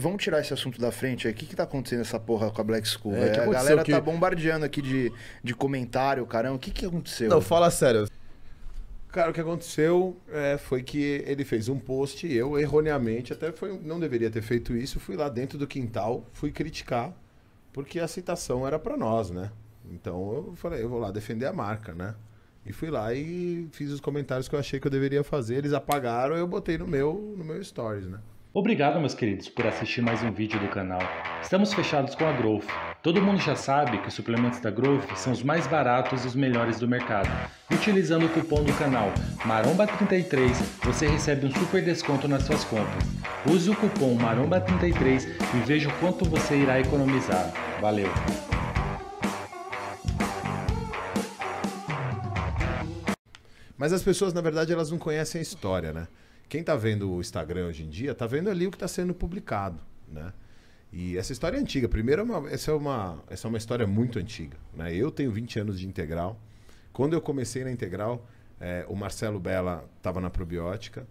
Vamos tirar esse assunto da frente aí. O que, que tá acontecendo nessa porra com a Black School? É, a galera tá que... tá bombardeando aqui de, de comentário, caramba. O que, que aconteceu? Não, fala sério. Cara, o que aconteceu é, foi que ele fez um post e eu, erroneamente, até foi, não deveria ter feito isso, fui lá dentro do quintal, fui criticar, porque a citação era para nós, né? Então eu falei, eu vou lá defender a marca, né? E fui lá e fiz os comentários que eu achei que eu deveria fazer, eles apagaram, eu botei no meu, no meu stories, né? Obrigado, meus queridos, por assistir mais um vídeo do canal. Estamos fechados com a Growth. Todo mundo já sabe que os suplementos da Growth são os mais baratos e os melhores do mercado. Utilizando o cupom do canal MAROMBA33, você recebe um super desconto nas suas compras. Use o cupom MAROMBA33 e veja o quanto você irá economizar. Valeu! Mas as pessoas, na verdade, elas não conhecem a história, né? quem tá vendo o Instagram hoje em dia, tá vendo ali o que está sendo publicado, né? E essa história é antiga. Primeiro, é uma, essa, é uma, essa é uma história muito antiga. Né? Eu tenho 20 anos de integral. Quando eu comecei na integral, é, o Marcelo Bella estava na probiótica.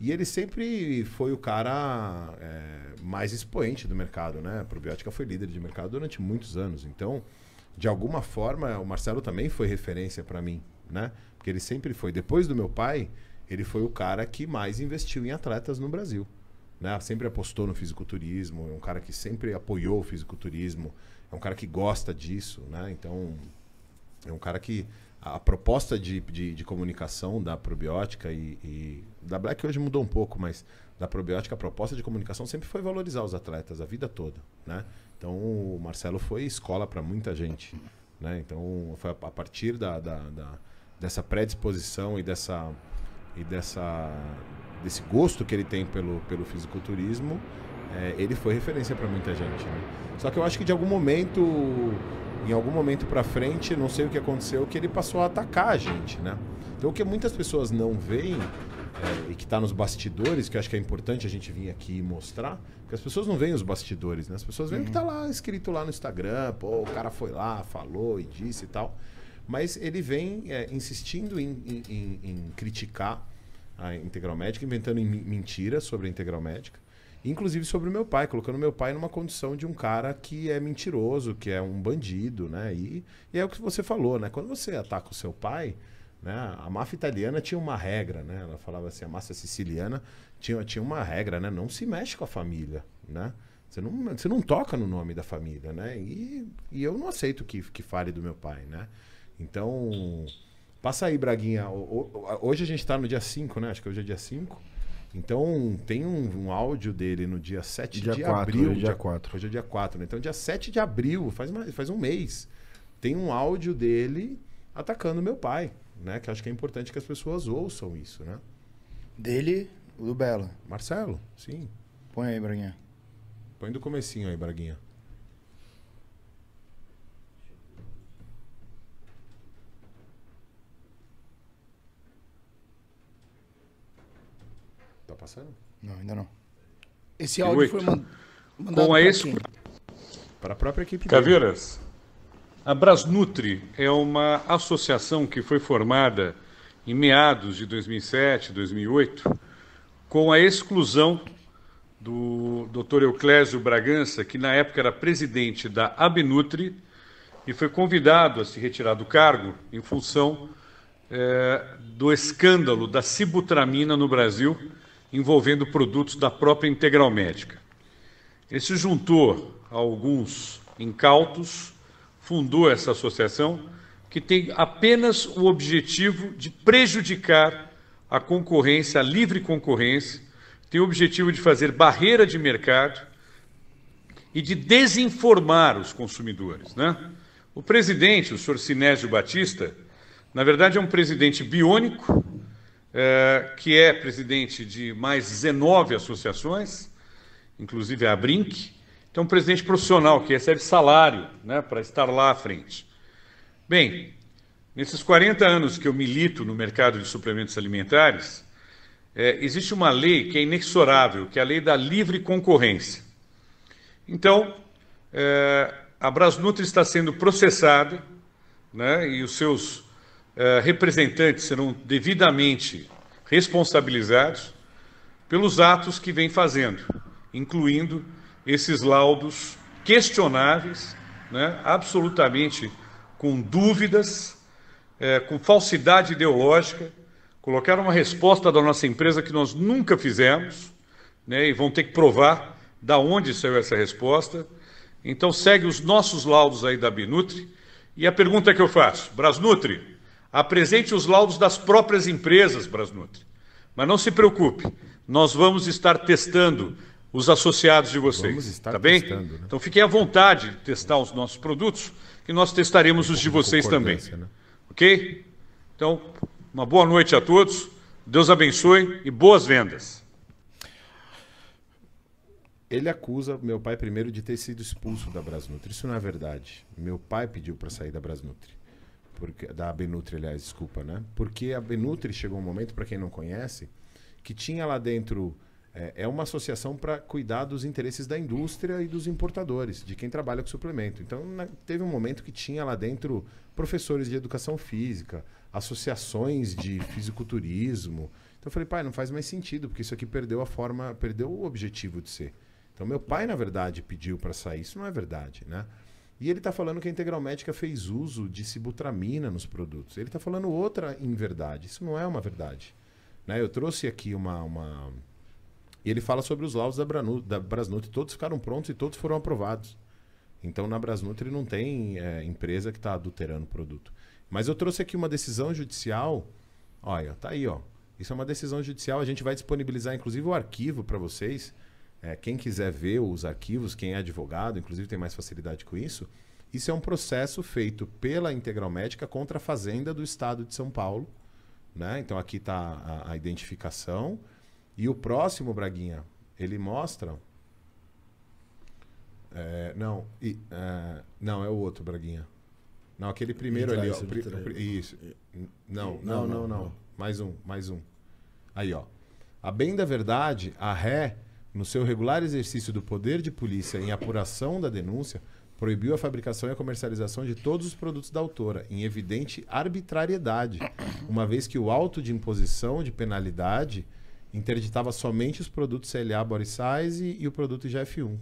E ele sempre foi o cara é, mais expoente do mercado, né? A probiótica foi líder de mercado durante muitos anos. Então, de alguma forma, o Marcelo também foi referência para mim, né? Porque ele sempre foi. Depois do meu pai, ele foi o cara que mais investiu em atletas no Brasil. Né? Sempre apostou no fisiculturismo, é um cara que sempre apoiou o fisiculturismo, é um cara que gosta disso, né? Então, é um cara que a proposta de, de, de comunicação da probiótica e, e, da Black hoje mudou um pouco, mas da probiótica a proposta de comunicação sempre foi valorizar os atletas a vida toda, né? Então o Marcelo foi escola para muita gente, né? Então foi a, a partir da, da, da, dessa predisposição e dessa e dessa desse gosto que ele tem pelo, pelo fisiculturismo, é, ele foi referência para muita gente. Né? Só que eu acho que de algum momento, em algum momento para frente, não sei o que aconteceu, que ele passou a atacar a gente, né? Então o que muitas pessoas não veem é, e que está nos bastidores, que eu acho que é importante a gente vir aqui e mostrar, porque as pessoas não veem os bastidores, né? As pessoas veem uhum. o que está lá escrito lá no Instagram, pô, o cara foi lá, falou e disse e tal. Mas ele vem é, insistindo em, em, em, criticar a Integral Médica, inventando mentiras sobre a Integral Médica. Inclusive sobre o meu pai, colocando meu pai numa condição de um cara que é mentiroso, que é um bandido, né? E, e é o que você falou, né? Quando você ataca o seu pai, né? A máfia italiana tinha uma regra, né? Ela falava assim, a máfia siciliana tinha, tinha uma regra, né? Não se mexe com a família, né? Você não, você não toca no nome da família, né? E, e eu não aceito que, que fale do meu pai, né? Então, passa aí, Braguinha. Hoje a gente está no dia 5, né? Acho que hoje é dia 5. Então, tem um, um, áudio dele no dia 7 dia de abril. Hoje é dia 4. Hoje é dia 4, né? Então, dia 7 de abril, faz, mais, faz um mês, tem um áudio dele atacando meu pai, né? Que acho que é importante que as pessoas ouçam isso, né? Dele, do Belo. Marcelo, sim. Põe aí, Braguinha. Põe do comecinho aí, Braguinha. Tá passando? Não, ainda não. Esse áudio foi mandado. Com a ex... Para a própria equipe. Caveiras, dele. a Brasnutri é uma associação que foi formada em meados de 2007, 2008, com a exclusão do Dr. Euclésio Bragança, que na época era presidente da Abnutri e foi convidado a se retirar do cargo em função eh, do escândalo da cibutramina no Brasil envolvendo produtos da própria Integral Médica. Ele se juntou a alguns incautos, fundou essa associação que tem apenas o objetivo de prejudicar a concorrência, a livre concorrência, tem o objetivo de fazer barreira de mercado e de desinformar os consumidores. Né? O presidente, o senhor Sinésio Batista, na verdade é um presidente biônico, é, que é presidente de mais 19 associações, inclusive a Brinc. Então, presidente profissional que recebe salário né, para estar lá à frente. Bem, nesses 40 anos que eu milito no mercado de suplementos alimentares, é, existe uma lei que é inexorável, que é a lei da livre concorrência. Então, é, a Brasnutri está sendo processada né, e os seus eh, representantes serão devidamente responsabilizados pelos atos que vem fazendo, incluindo esses laudos questionáveis, né, absolutamente com dúvidas, é, com falsidade ideológica, colocaram uma resposta da nossa empresa que nós nunca fizemos, né, e vão ter que provar da onde saiu essa resposta. Então segue os nossos laudos aí da Binutri. E a pergunta que eu faço, Brasnutri, Apresente os laudos das próprias empresas, Brasnutri. Mas não se preocupe, nós vamos estar testando os associados de vocês. Vamos estar tá bem? Testando, né? Então fiquem à vontade de testar os nossos produtos, que nós testaremos os de vocês também. Né? Ok? Então, uma boa noite a todos. Deus abençoe e boas vendas. Ele acusa meu pai primeiro de ter sido expulso da Brasnutri. Isso não é verdade. Meu pai pediu para sair da Brasnutri porque, da Abenutri, aliás, desculpa, né? Porque a Abenutri chegou um momento, para quem não conhece, que tinha lá dentro é, é uma associação para cuidar dos interesses da indústria e dos importadores, de quem trabalha com suplemento. Então, na, teve um momento que tinha lá dentro professores de educação física, associações de fisiculturismo. Então, eu falei, pai, não faz mais sentido, porque isso aqui perdeu a forma, perdeu o objetivo de ser. Então, meu pai, na verdade, pediu para sair. Isso não é verdade, né? E ele está falando que a Integral Médica fez uso de sibutramina nos produtos. Ele está falando outra inverdade. Isso não é uma verdade. Né? Eu trouxe aqui uma, uma... Ele fala sobre os laudos da, Branu, da Brasnut. Todos ficaram prontos e todos foram aprovados. Então, na Brasnutri não tem é, empresa que está adulterando o produto. Mas eu trouxe aqui uma decisão judicial. Olha, tá aí, ó. Isso é uma decisão judicial. A gente vai disponibilizar, inclusive, o arquivo para vocês. É, quem quiser ver os arquivos, quem é advogado, inclusive tem mais facilidade com isso, isso é um processo feito pela Integral Médica contra a Fazenda do Estado de São Paulo. Né? Então aqui está a, a, identificação. E o próximo, Braguinha, ele mostra. É, não, e, é, não, é o outro, Braguinha. Não, aquele primeiro ali, ó, pri, pri, isso. Não não, não, não, não, Mais um, mais um. Aí, ó. A bem da verdade, a ré no seu regular exercício do poder de polícia em apuração da denúncia, proibiu a fabricação e a comercialização de todos os produtos da autora, em evidente arbitrariedade, uma vez que o auto de imposição de penalidade interditava somente os produtos CLA Body Size e o produto IGF-1,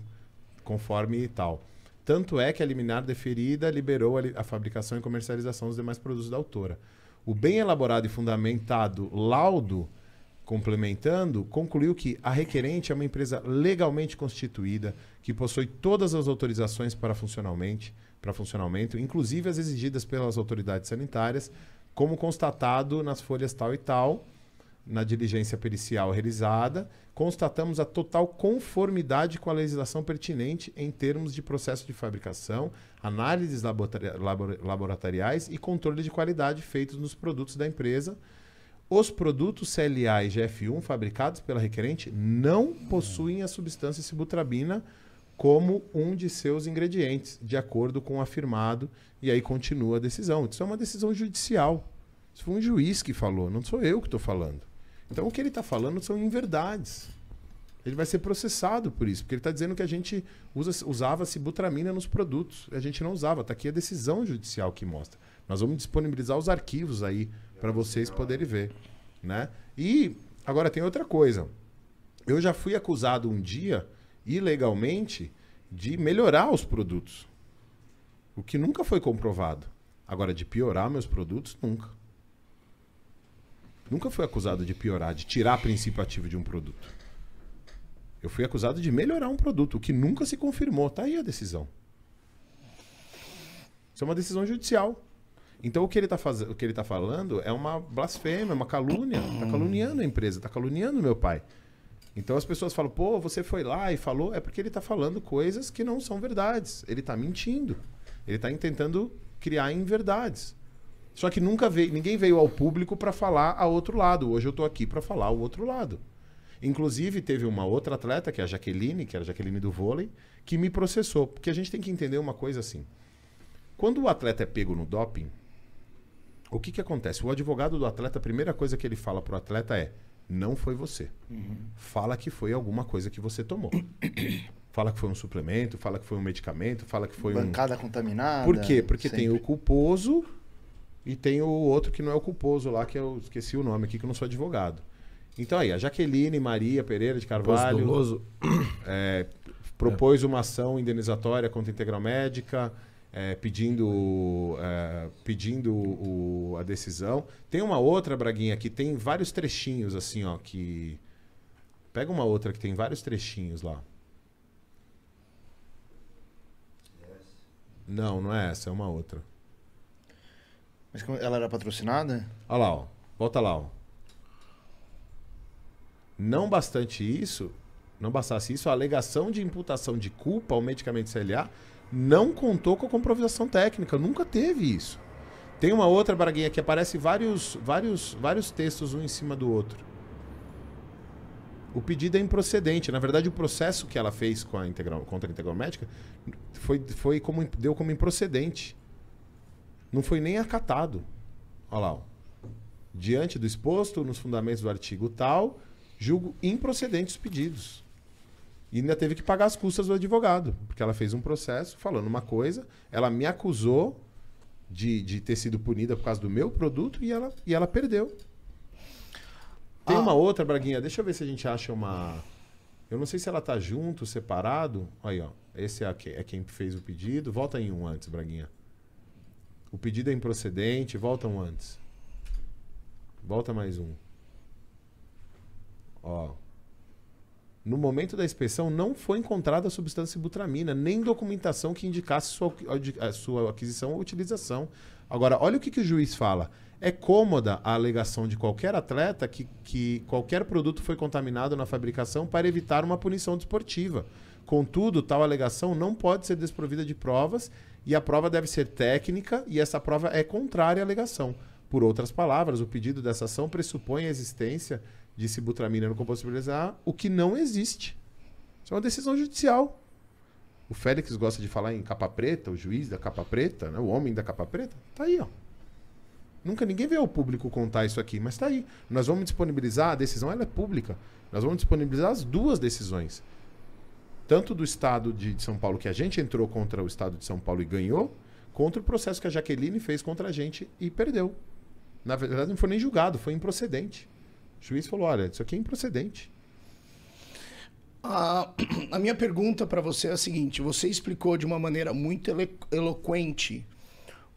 conforme tal. Tanto é que a liminar deferida liberou a, li a fabricação e comercialização dos demais produtos da autora. O bem elaborado e fundamentado laudo complementando, concluiu que a requerente é uma empresa legalmente constituída, que possui todas as autorizações para funcionalmente, para funcionamento, inclusive as exigidas pelas autoridades sanitárias, como constatado nas folhas tal e tal, na diligência pericial realizada, constatamos a total conformidade com a legislação pertinente em termos de processo de fabricação, análises laboratoriais e controle de qualidade feitos nos produtos da empresa os produtos CLA e GF1 fabricados pela requerente não possuem a substância sibutrabina como um de seus ingredientes, de acordo com o afirmado, e aí continua a decisão. Isso é uma decisão judicial. Isso foi um juiz que falou, não sou eu que estou falando. Então o que ele está falando são inverdades. Ele vai ser processado por isso, porque ele está dizendo que a gente usa, usava sibutramina nos produtos. A gente não usava. Está aqui a decisão judicial que mostra. Nós vamos disponibilizar os arquivos aí para vocês poderem ver, né? E agora tem outra coisa. Eu já fui acusado um dia ilegalmente de melhorar os produtos, o que nunca foi comprovado. Agora de piorar meus produtos nunca. Nunca fui acusado de piorar, de tirar princípio ativo de um produto. Eu fui acusado de melhorar um produto, o que nunca se confirmou. Tá aí a decisão. Isso é uma decisão judicial. Então o que ele está fazendo, o que ele tá falando é uma blasfêmia, uma calúnia. Está caluniando a empresa, está caluniando meu pai. Então as pessoas falam, pô, você foi lá e falou, é porque ele está falando coisas que não são verdades. Ele está mentindo. Ele está tentando criar inverdades. Só que nunca veio, ninguém veio ao público para falar a outro lado. Hoje eu estou aqui para falar o outro lado. Inclusive, teve uma outra atleta, que é a Jaqueline, que era a Jaqueline do vôlei, que me processou. Porque a gente tem que entender uma coisa assim. Quando o atleta é pego no doping, o que, que acontece? O advogado do atleta, a primeira coisa que ele fala para o atleta é: não foi você. Uhum. Fala que foi alguma coisa que você tomou. fala que foi um suplemento, fala que foi um medicamento, fala que foi Bancada um... contaminada. Por quê? Porque sempre. tem o culposo e tem o outro que não é o culposo lá, que eu esqueci o nome aqui, que eu não sou advogado. Então aí, a Jaqueline Maria Pereira de Carvalho... É, propôs é. uma ação indenizatória contra a Integral Médica é, pedindo, é, pedindo o, a decisão. Tem uma outra, Braguinha, que tem vários trechinhos assim, ó, que... Pega uma outra que tem vários trechinhos lá. Não, não é essa, é uma outra. Mas ela era patrocinada? Olha lá, ó. Volta lá, ó. Não bastante isso, não bastasse isso, a alegação de imputação de culpa ao medicamento CLA não contou com a comprovação técnica, nunca teve isso. Tem uma outra braguinha que aparece vários, vários, vários textos um em cima do outro. O pedido é improcedente. Na verdade, o processo que ela fez com a integral, contra a integral médica foi, foi como, deu como improcedente. Não foi nem acatado. Olha lá. Diante do exposto nos fundamentos do artigo tal, julgo improcedentes os pedidos. E ainda teve que pagar as custas do advogado, porque ela fez um processo falando uma coisa, ela me acusou de, de ter sido punida por causa do meu produto e ela, e ela perdeu. Tem ah. uma outra, Braguinha, deixa eu ver se a gente acha uma. Eu não sei se ela tá junto, separado. Aí, ó. Esse é, é quem fez o pedido. Volta em um antes, Braguinha. O pedido é improcedente, volta um antes. Volta mais um. Ó, no momento da inspeção, não foi encontrada a substância butramina, nem documentação que indicasse sua, a sua aquisição ou utilização. Agora, olha o que, que o juiz fala. É cômoda a alegação de qualquer atleta que, que qualquer produto foi contaminado na fabricação para evitar uma punição desportiva. Contudo, tal alegação não pode ser desprovida de provas e a prova deve ser técnica e essa prova é contrária à alegação. Por outras palavras, o pedido dessa ação pressupõe a existência de sibutramina no composto biliar, o que não existe. Isso é uma decisão judicial. O Félix gosta de falar em capa preta, o juiz da capa preta, né? o homem da capa preta. Tá aí, ó. Nunca ninguém vê o público contar isso aqui, mas tá aí. Nós vamos disponibilizar, a decisão ela é pública. Nós vamos disponibilizar as duas decisões. Tanto do Estado de São Paulo, que a gente entrou contra o Estado de São Paulo e ganhou, contra o processo que a Jaqueline fez contra a gente e perdeu. Na verdade, não foi nem julgado, foi improcedente. O juiz falou: olha, isso aqui é improcedente. A, a minha pergunta para você é a seguinte: você explicou de uma maneira muito eloquente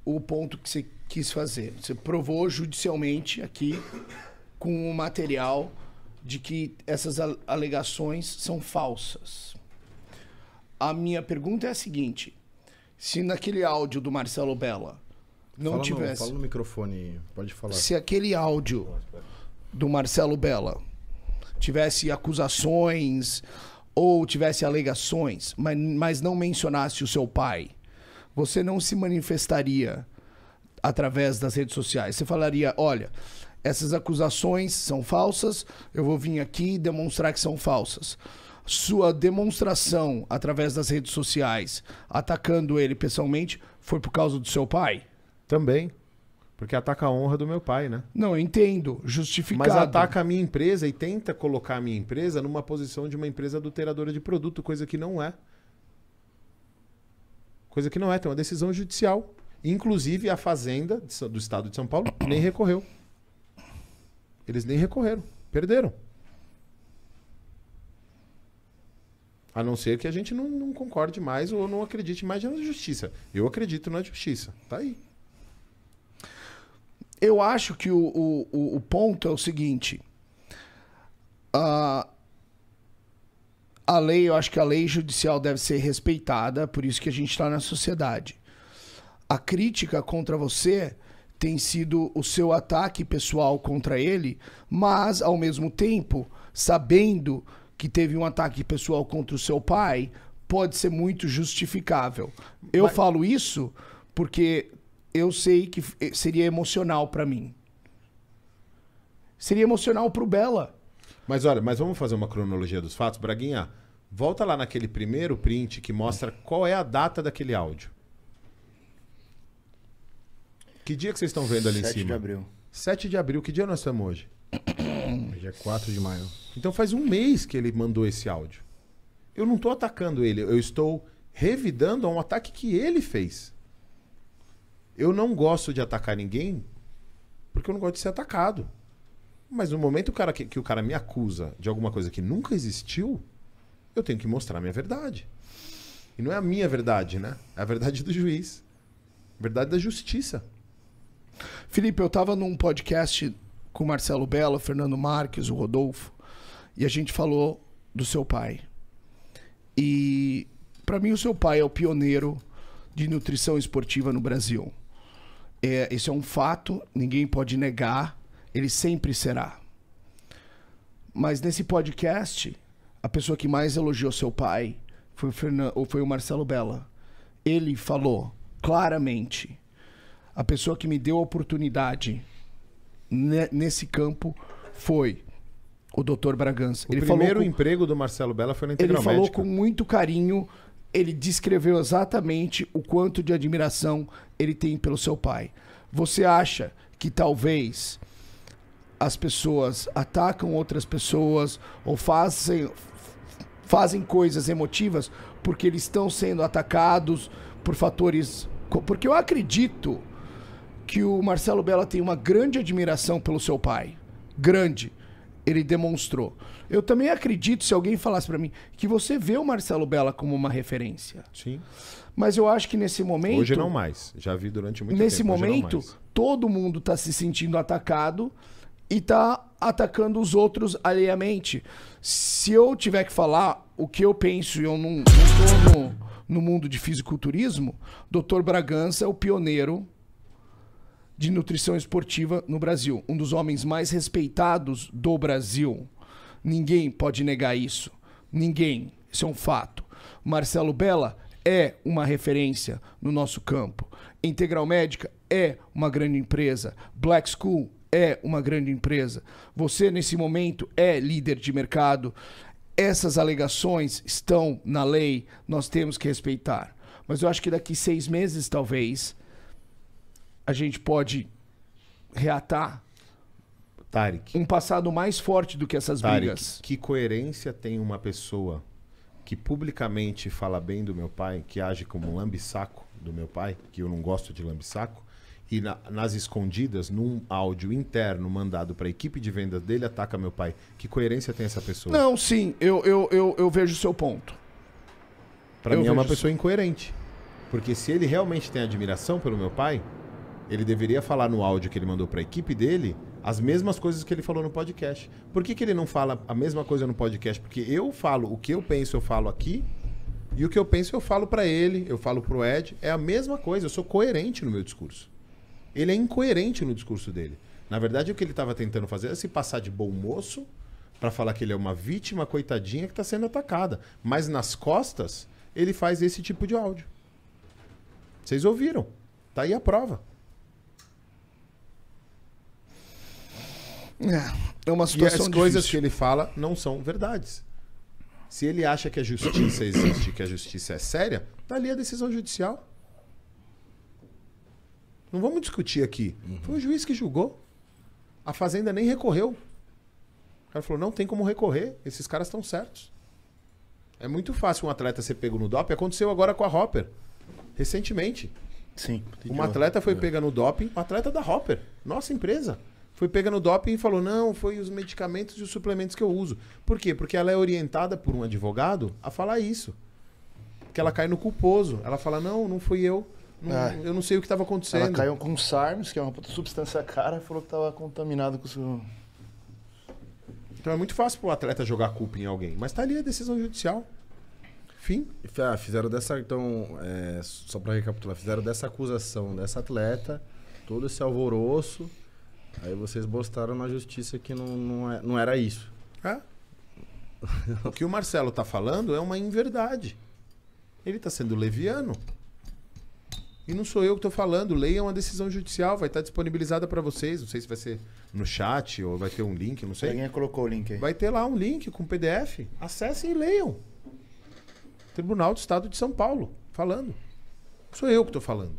o ponto que você quis fazer. Você provou judicialmente aqui, com o material, de que essas alegações são falsas. A minha pergunta é a seguinte: se naquele áudio do Marcelo Bella não fala tivesse. No, fala no microfone, pode falar. Se aquele áudio do Marcelo Bella tivesse acusações ou tivesse alegações, mas, mas não mencionasse o seu pai, você não se manifestaria através das redes sociais. Você falaria: olha, essas acusações são falsas, eu vou vir aqui demonstrar que são falsas. Sua demonstração através das redes sociais, atacando ele pessoalmente, foi por causa do seu pai? Também. Porque ataca a honra do meu pai, né? Não, eu entendo. Justificado. Mas ataca a minha empresa e tenta colocar a minha empresa numa posição de uma empresa adulteradora de produto, coisa que não é. Coisa que não é, tem uma decisão judicial. Inclusive, a Fazenda do Estado de São Paulo nem recorreu. Eles nem recorreram. Perderam. A não ser que a gente não, não concorde mais ou não acredite mais na justiça. Eu acredito na justiça. Tá aí eu acho que o, o, o ponto é o seguinte. A, a lei, eu acho que a lei judicial deve ser respeitada, por isso que a gente está na sociedade. A crítica contra você tem sido o seu ataque pessoal contra ele, mas ao mesmo tempo, sabendo que teve um ataque pessoal contra o seu pai, pode ser muito justificável. Eu mas... falo isso porque eu sei que eh, seria emocional para mim. Seria emocional pro Bela. Mas olha, mas vamos fazer uma cronologia dos fatos, Braguinha. Volta lá naquele primeiro print que mostra qual é a data daquele áudio. Que dia que vocês estão vendo ali em cima? 7 de abril. 7 de abril. Que dia nós estamos hoje? Hoje é 4 de maio. Então faz um mês que ele mandou esse áudio. Eu não estou atacando ele, eu estou revidando a um ataque que ele fez. Eu não gosto de atacar ninguém porque eu não gosto de ser atacado. Mas no momento cara que, o cara me acusa de alguma coisa que nunca existiu, eu tenho que mostrar a minha verdade. E não é a minha verdade, né? É a verdade do juiz. A verdade da justiça. Felipe, eu estava num podcast com o Marcelo Belo, Fernando Marques, o Rodolfo, e a gente falou do seu pai. E para mim o seu pai é o pioneiro de nutrição esportiva no Brasil. É, isso é um fato, ninguém pode negar, ele sempre será. Mas nesse podcast, a pessoa que mais elogiou seu pai foi o, ou foi o Marcelo Bella. Ele falou claramente: a pessoa que me deu a oportunidade nesse campo foi o Dr. Bragança. O ele primeiro com... emprego do Marcelo Bela foi na Integral Ele falou Médica. com muito carinho ele descreveu exatamente o quanto de admiração ele tem pelo seu pai. Você acha que talvez as pessoas atacam outras pessoas ou fazem, fazem coisas emotivas porque eles estão sendo atacados por fatores. Porque eu acredito que o Marcelo Bella tem uma grande admiração pelo seu pai. Grande ele demonstrou. Eu também acredito, se alguém falasse para mim, que você vê o Marcelo Bella como uma referência. Sim. Mas eu acho que nesse momento. Hoje não mais. Já vi durante muito nesse tempo. Nesse momento, todo mundo está se sentindo atacado e está atacando os outros alheiamente. Se eu tiver que falar o que eu penso e eu não, não tô no, no mundo de fisiculturismo, Dr. Bragança é o pioneiro de nutrição esportiva no Brasil. Um dos homens mais respeitados do Brasil. Ninguém pode negar isso. Ninguém. Isso é um fato. Marcelo Bella é uma referência no nosso campo. Integral Médica é uma grande empresa. Black School é uma grande empresa. Você, nesse momento, é líder de mercado. Essas alegações estão na lei, nós temos que respeitar. Mas eu acho que daqui seis meses, talvez, a gente pode reatar Tarek. um passado mais forte do que essas Tarek, brigas. Que coerência tem uma pessoa que publicamente fala bem do meu pai, que age como um lambisaco do meu pai, que eu não gosto de lambisaco, e na, nas escondidas, num áudio interno mandado para a equipe de vendas dele, ataca meu pai. Que coerência tem essa pessoa? Não, sim, eu, eu, eu, eu vejo o seu ponto. Para mim é uma pessoa incoerente. Porque se ele realmente tem admiração pelo meu pai, ele deveria falar no áudio que ele mandou para a equipe dele as mesmas coisas que ele falou no podcast. Por que, que ele não fala a mesma coisa no podcast? Porque eu falo o que eu penso, eu falo aqui. E o que eu penso, eu falo para ele, eu falo para o Ed. É a mesma coisa, eu sou coerente no meu discurso. Ele é incoerente no discurso dele. Na verdade, o que ele estava tentando fazer é se passar de bom moço para falar que ele é uma vítima coitadinha que está sendo atacada. Mas nas costas, ele faz esse tipo de áudio. Vocês ouviram? Tá aí a prova. É, é uma situação E as coisas que ele fala não são verdades. Se ele acha que a justiça existe, que a justiça é séria, tá ali a decisão judicial. Não vamos discutir aqui. Uhum. Foi o juiz que julgou. A Fazenda nem recorreu. O cara falou: não tem como recorrer, esses caras estão certos. É muito fácil um atleta ser pego no doping. Aconteceu agora com a Hopper, recentemente. Sim. Uma atleta foi é. pega no doping, um atleta da Hopper, nossa empresa foi pega no doping e falou: não, foi os medicamentos e os suplementos que eu uso. Por quê? Porque ela é orientada por um advogado a falar isso. Que ela cai no culposo. Ela fala: não, não fui eu. Não, ah. eu não sei o que estava acontecendo. Ela caiu com SARMS, que é uma substância cara, e falou que estava contaminado com o seu. Então é muito fácil para o atleta jogar culpa em alguém. Mas tá ali a decisão judicial. Fim. Ah, fizeram dessa. Então, é, só para recapitular, fizeram dessa acusação dessa atleta todo esse alvoroço Aí vocês bostaram na justiça que não, não, é, não era isso. É. o que o Marcelo está falando é uma inverdade. Ele está sendo leviano. E não sou eu que estou falando. Leiam é uma decisão judicial, vai estar tá disponibilizada para vocês. Não sei se vai ser no chat ou vai ter um link, não sei. Alguém colocou o link aí. Vai ter lá um link com PDF. Acessem e leiam. Tribunal do Estado de São Paulo falando. sou eu que estou falando.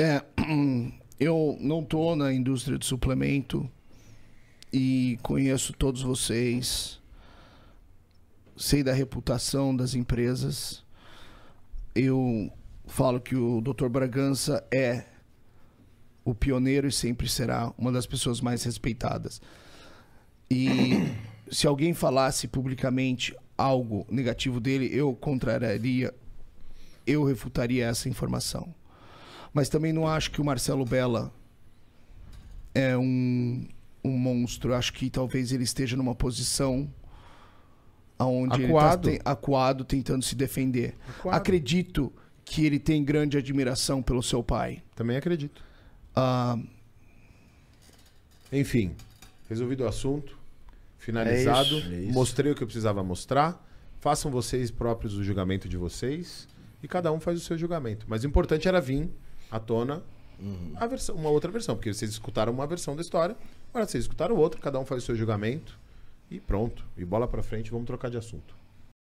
É, eu não tô na indústria de suplemento e conheço todos vocês. Sei da reputação das empresas. Eu falo que o Dr. Bragança é o pioneiro e sempre será uma das pessoas mais respeitadas. E se alguém falasse publicamente algo negativo dele, eu contrariaria, eu refutaria essa informação. Mas também não acho que o Marcelo Bella é um, um monstro. Acho que talvez ele esteja numa posição aonde ele está acuado tentando se defender. Acuado. Acredito que ele tem grande admiração pelo seu pai. Também acredito. Ah, Enfim, resolvido o assunto, finalizado, é, é isso. mostrei o que eu precisava mostrar. Façam vocês próprios o julgamento de vocês e cada um faz o seu julgamento. Mas o importante era vir à tona uhum. versão, uma outra versão, porque vocês escutaram uma versão da história, agora vocês escutaram outra, cada um faz o seu julgamento e pronto. E bola para frente, vamos trocar de assunto.